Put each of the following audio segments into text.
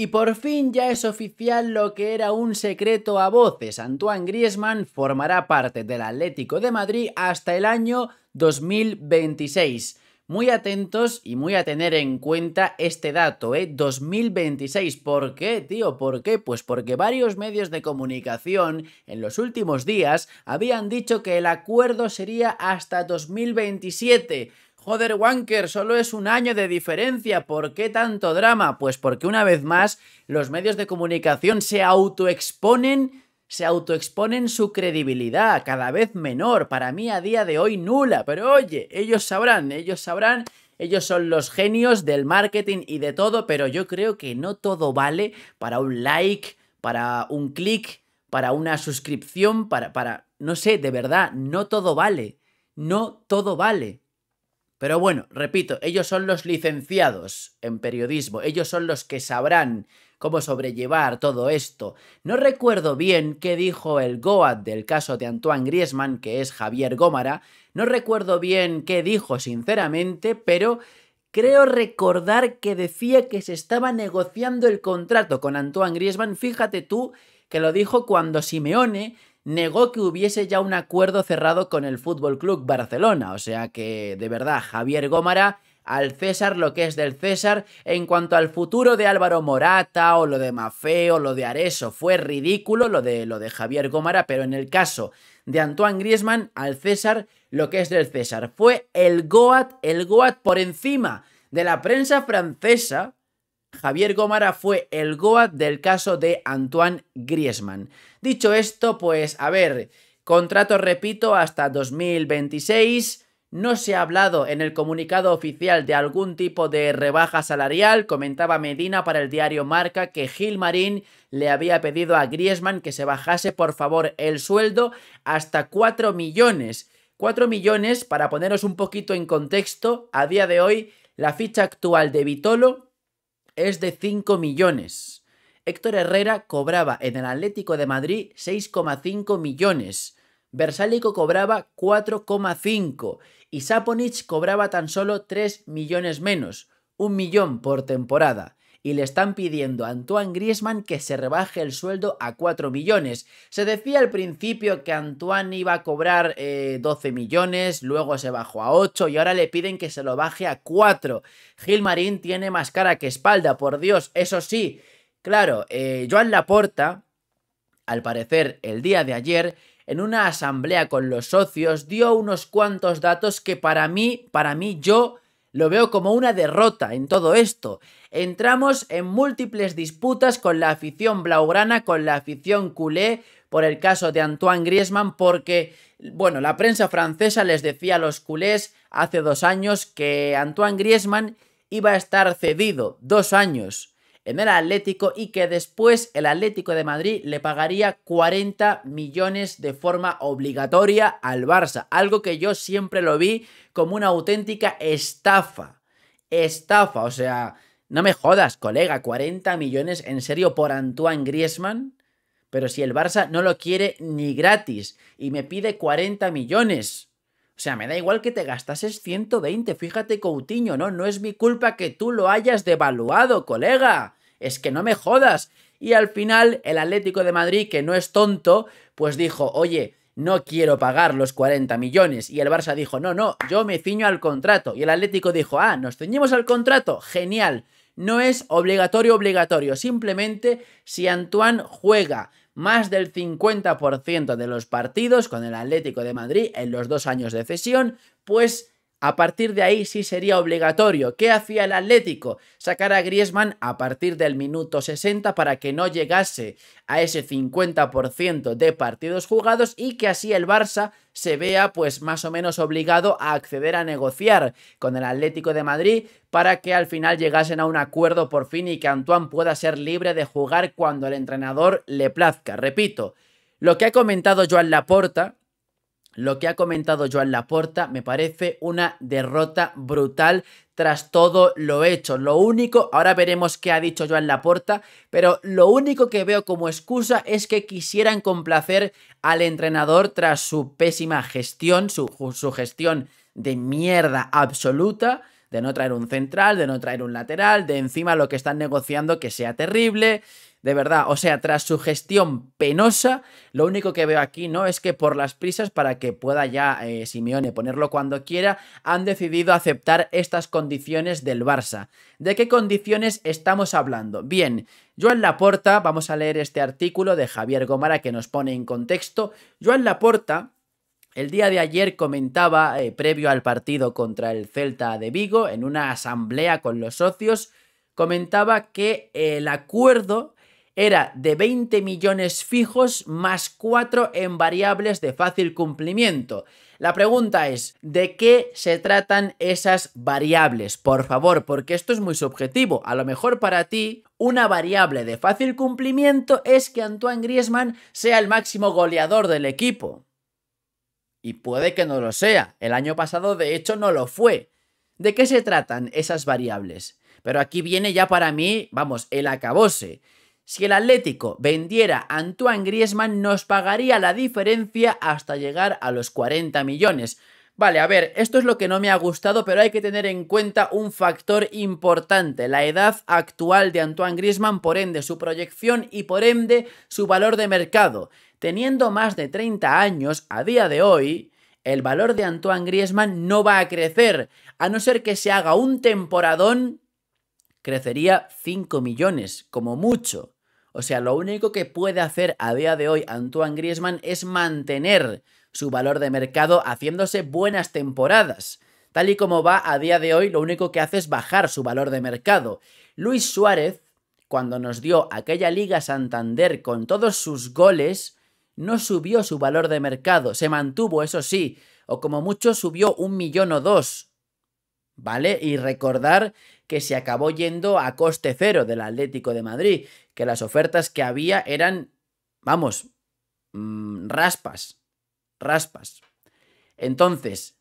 Y por fin ya es oficial lo que era un secreto a voces. Antoine Griezmann formará parte del Atlético de Madrid hasta el año 2026. Muy atentos y muy a tener en cuenta este dato, ¿eh? 2026. ¿Por qué, tío? ¿Por qué? Pues porque varios medios de comunicación en los últimos días habían dicho que el acuerdo sería hasta 2027. Joder, Wanker, solo es un año de diferencia. ¿Por qué tanto drama? Pues porque una vez más los medios de comunicación se autoexponen se autoexponen su credibilidad, cada vez menor, para mí a día de hoy nula, pero oye, ellos sabrán, ellos sabrán, ellos son los genios del marketing y de todo, pero yo creo que no todo vale para un like, para un clic, para una suscripción, para, para, no sé, de verdad, no todo vale, no todo vale. Pero bueno, repito, ellos son los licenciados en periodismo, ellos son los que sabrán cómo sobrellevar todo esto. No recuerdo bien qué dijo el Goat del caso de Antoine Griezmann, que es Javier Gómara, no recuerdo bien qué dijo sinceramente, pero creo recordar que decía que se estaba negociando el contrato con Antoine Griezmann, fíjate tú que lo dijo cuando Simeone negó que hubiese ya un acuerdo cerrado con el Fútbol Club Barcelona. O sea que, de verdad, Javier Gómara al César lo que es del César en cuanto al futuro de Álvaro Morata o lo de Mafeo, lo de Areso, fue ridículo lo de, lo de Javier Gómara, pero en el caso de Antoine Griezmann al César lo que es del César. Fue el Goat, el Goat por encima de la prensa francesa, Javier Gómara fue el Goat del caso de Antoine Griezmann. Dicho esto, pues a ver, contrato, repito, hasta 2026. No se ha hablado en el comunicado oficial de algún tipo de rebaja salarial, comentaba Medina para el diario Marca que Marín le había pedido a Griezmann que se bajase por favor el sueldo hasta 4 millones. 4 millones, para poneros un poquito en contexto, a día de hoy la ficha actual de Vitolo es de 5 millones. Héctor Herrera cobraba en el Atlético de Madrid 6,5 millones. Bersálico cobraba 4,5 y Saponich cobraba tan solo 3 millones menos, un millón por temporada y le están pidiendo a Antoine Griezmann que se rebaje el sueldo a 4 millones. Se decía al principio que Antoine iba a cobrar 12 eh, millones, luego se bajó a 8 y ahora le piden que se lo baje a 4. Gilmarín tiene más cara que espalda, por Dios, eso sí. Claro, eh, Joan Laporta, al parecer el día de ayer, en una asamblea con los socios, dio unos cuantos datos que para mí, para mí yo lo veo como una derrota en todo esto. Entramos en múltiples disputas con la afición blaugrana, con la afición culé, por el caso de Antoine Griezmann, porque, bueno, la prensa francesa les decía a los culés hace dos años que Antoine Griezmann iba a estar cedido, dos años en el Atlético y que después el Atlético de Madrid le pagaría 40 millones de forma obligatoria al Barça, algo que yo siempre lo vi como una auténtica estafa. Estafa, o sea, no me jodas, colega, 40 millones en serio por Antoine Griezmann. Pero si el Barça no lo quiere ni gratis y me pide 40 millones. O sea, me da igual que te gastases 120, fíjate Coutinho, no, no es mi culpa que tú lo hayas devaluado, colega es que no me jodas. Y al final el Atlético de Madrid, que no es tonto, pues dijo, oye, no quiero pagar los 40 millones. Y el Barça dijo, no, no, yo me ciño al contrato. Y el Atlético dijo, ah, nos ceñimos al contrato, genial. No es obligatorio, obligatorio. Simplemente si Antoine juega más del 50% de los partidos con el Atlético de Madrid en los dos años de cesión, pues a partir de ahí sí sería obligatorio. ¿Qué hacía el Atlético? Sacar a Griezmann a partir del minuto 60 para que no llegase a ese 50% de partidos jugados y que así el Barça se vea pues más o menos obligado a acceder a negociar con el Atlético de Madrid para que al final llegasen a un acuerdo por fin y que Antoine pueda ser libre de jugar cuando el entrenador le plazca. Repito, lo que ha comentado Joan Laporta lo que ha comentado Joan Laporta me parece una derrota brutal tras todo lo hecho. Lo único, ahora veremos qué ha dicho Joan Laporta, pero lo único que veo como excusa es que quisieran complacer al entrenador tras su pésima gestión, su, su gestión de mierda absoluta de no traer un central, de no traer un lateral, de encima lo que están negociando que sea terrible. De verdad, o sea, tras su gestión penosa, lo único que veo aquí, ¿no? Es que por las prisas, para que pueda ya eh, Simeone ponerlo cuando quiera, han decidido aceptar estas condiciones del Barça. ¿De qué condiciones estamos hablando? Bien, Joan Laporta, vamos a leer este artículo de Javier Gomara que nos pone en contexto. Joan Laporta el día de ayer comentaba, eh, previo al partido contra el Celta de Vigo, en una asamblea con los socios, comentaba que el acuerdo era de 20 millones fijos más 4 en variables de fácil cumplimiento. La pregunta es, ¿de qué se tratan esas variables? Por favor, porque esto es muy subjetivo. A lo mejor para ti, una variable de fácil cumplimiento es que Antoine Griezmann sea el máximo goleador del equipo. Y puede que no lo sea. El año pasado, de hecho, no lo fue. ¿De qué se tratan esas variables? Pero aquí viene ya para mí, vamos, el acabose. Si el Atlético vendiera a Antoine Griezmann, nos pagaría la diferencia hasta llegar a los 40 millones. Vale, a ver, esto es lo que no me ha gustado, pero hay que tener en cuenta un factor importante, la edad actual de Antoine Griezmann, por ende su proyección y por ende su valor de mercado. Teniendo más de 30 años, a día de hoy, el valor de Antoine Griezmann no va a crecer, a no ser que se haga un temporadón, crecería 5 millones, como mucho. O sea, lo único que puede hacer a día de hoy Antoine Griezmann es mantener su valor de mercado haciéndose buenas temporadas. Tal y como va a día de hoy, lo único que hace es bajar su valor de mercado. Luis Suárez, cuando nos dio aquella Liga Santander con todos sus goles, no subió su valor de mercado, se mantuvo, eso sí, o como mucho subió un millón o dos. ¿Vale? Y recordar que se acabó yendo a coste cero del Atlético de Madrid, que las ofertas que había eran, vamos, mm, raspas, raspas. Entonces,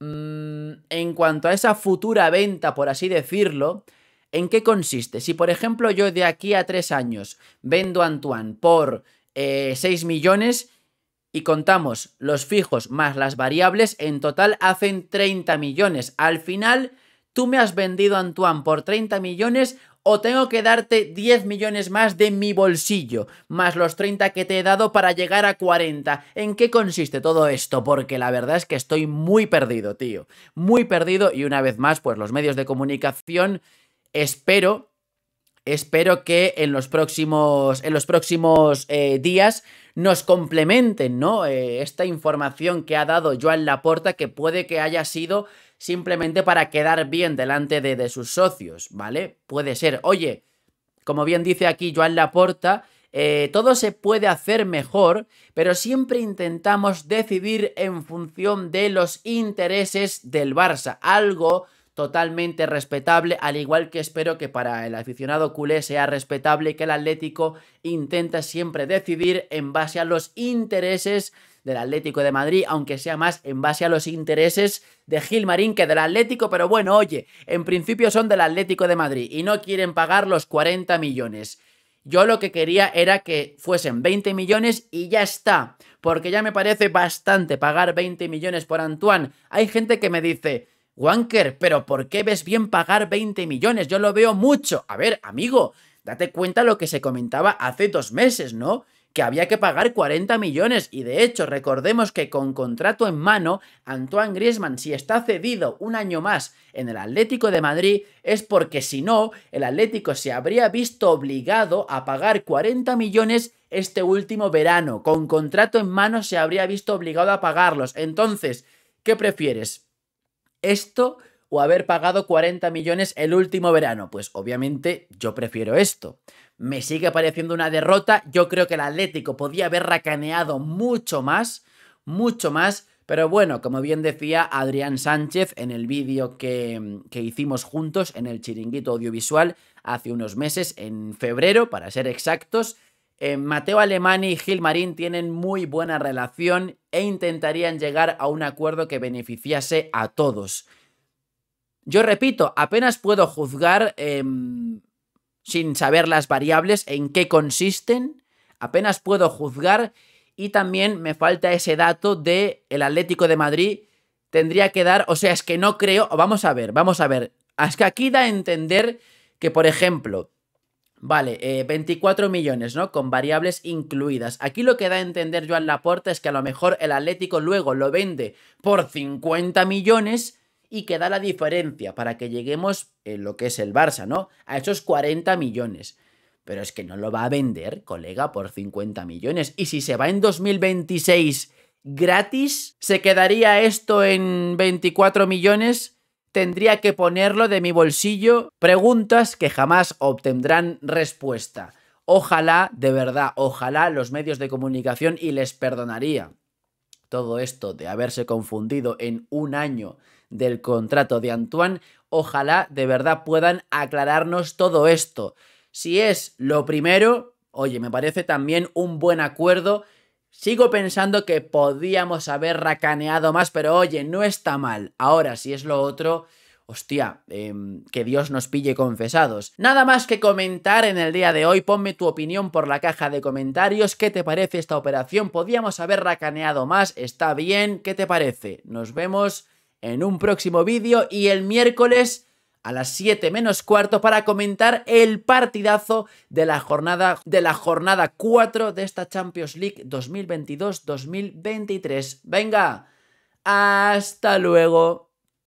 mm, en cuanto a esa futura venta, por así decirlo, ¿en qué consiste? Si, por ejemplo, yo de aquí a tres años vendo a Antoine por 6 eh, millones y contamos los fijos más las variables, en total hacen 30 millones. Al final, tú me has vendido a Antoine por 30 millones o tengo que darte 10 millones más de mi bolsillo, más los 30 que te he dado para llegar a 40. ¿En qué consiste todo esto? Porque la verdad es que estoy muy perdido, tío. Muy perdido y una vez más, pues los medios de comunicación espero... Espero que en los próximos, en los próximos eh, días nos complementen, ¿no? Eh, esta información que ha dado Joan Laporta, que puede que haya sido simplemente para quedar bien delante de, de sus socios, ¿vale? Puede ser. Oye, como bien dice aquí Joan Laporta, eh, todo se puede hacer mejor, pero siempre intentamos decidir en función de los intereses del Barça, algo totalmente respetable, al igual que espero que para el aficionado culé sea respetable que el Atlético intenta siempre decidir en base a los intereses del Atlético de Madrid, aunque sea más en base a los intereses de Gilmarín que del Atlético, pero bueno, oye, en principio son del Atlético de Madrid y no quieren pagar los 40 millones. Yo lo que quería era que fuesen 20 millones y ya está, porque ya me parece bastante pagar 20 millones por Antoine. Hay gente que me dice, Wanker, pero ¿por qué ves bien pagar 20 millones? Yo lo veo mucho. A ver, amigo, date cuenta lo que se comentaba hace dos meses, ¿no? que había que pagar 40 millones y de hecho recordemos que con contrato en mano, Antoine Griezmann si está cedido un año más en el Atlético de Madrid es porque si no, el Atlético se habría visto obligado a pagar 40 millones este último verano, con contrato en mano se habría visto obligado a pagarlos. Entonces, ¿qué prefieres? esto o haber pagado 40 millones el último verano. Pues obviamente yo prefiero esto. Me sigue pareciendo una derrota. Yo creo que el Atlético podía haber racaneado mucho más, mucho más. Pero bueno, como bien decía Adrián Sánchez en el vídeo que, que hicimos juntos en el chiringuito audiovisual hace unos meses, en febrero, para ser exactos, eh, Mateo Alemani y Gil Marín tienen muy buena relación e intentarían llegar a un acuerdo que beneficiase a todos. Yo repito, apenas puedo juzgar em, sin saber las variables, en qué consisten, apenas puedo juzgar y también me falta ese dato de el Atlético de Madrid tendría que dar, o sea, es que no creo, vamos a ver, vamos a ver, hasta aquí da a entender que, por ejemplo, Vale, 24 eh, millones, ¿no? Con variables incluidas. Aquí lo que da a entender Joan Laporta es que a lo mejor el Atlético luego lo vende por 50 millones y que da la diferencia para que lleguemos, en lo que es el Barça, ¿no? A esos 40 millones. Pero es que no lo va a vender, colega, por 50 millones. Y si se va en 2026 gratis, se quedaría esto en 24 millones tendría que ponerlo de mi bolsillo preguntas que jamás obtendrán respuesta. Ojalá, de verdad, ojalá los medios de comunicación y les perdonaría todo esto de haberse confundido en un año del contrato de Antoine, ojalá de verdad puedan aclararnos todo esto. Si es lo primero, oye, me parece también un buen acuerdo Sigo pensando que podíamos haber racaneado más, pero oye, no está mal. Ahora, si es lo otro, Hostia, em, que Dios nos pille confesados. Nada más que comentar en el día de hoy, ponme tu opinión por la caja de comentarios, ¿qué te parece esta operación? ¿Podíamos haber racaneado más? ¿Está bien? ¿Qué te parece? Nos vemos en un próximo vídeo y el miércoles a las 7 menos cuarto para comentar el partidazo de la jornada de la jornada 4 de esta Champions League 2022-2023. Venga, hasta luego.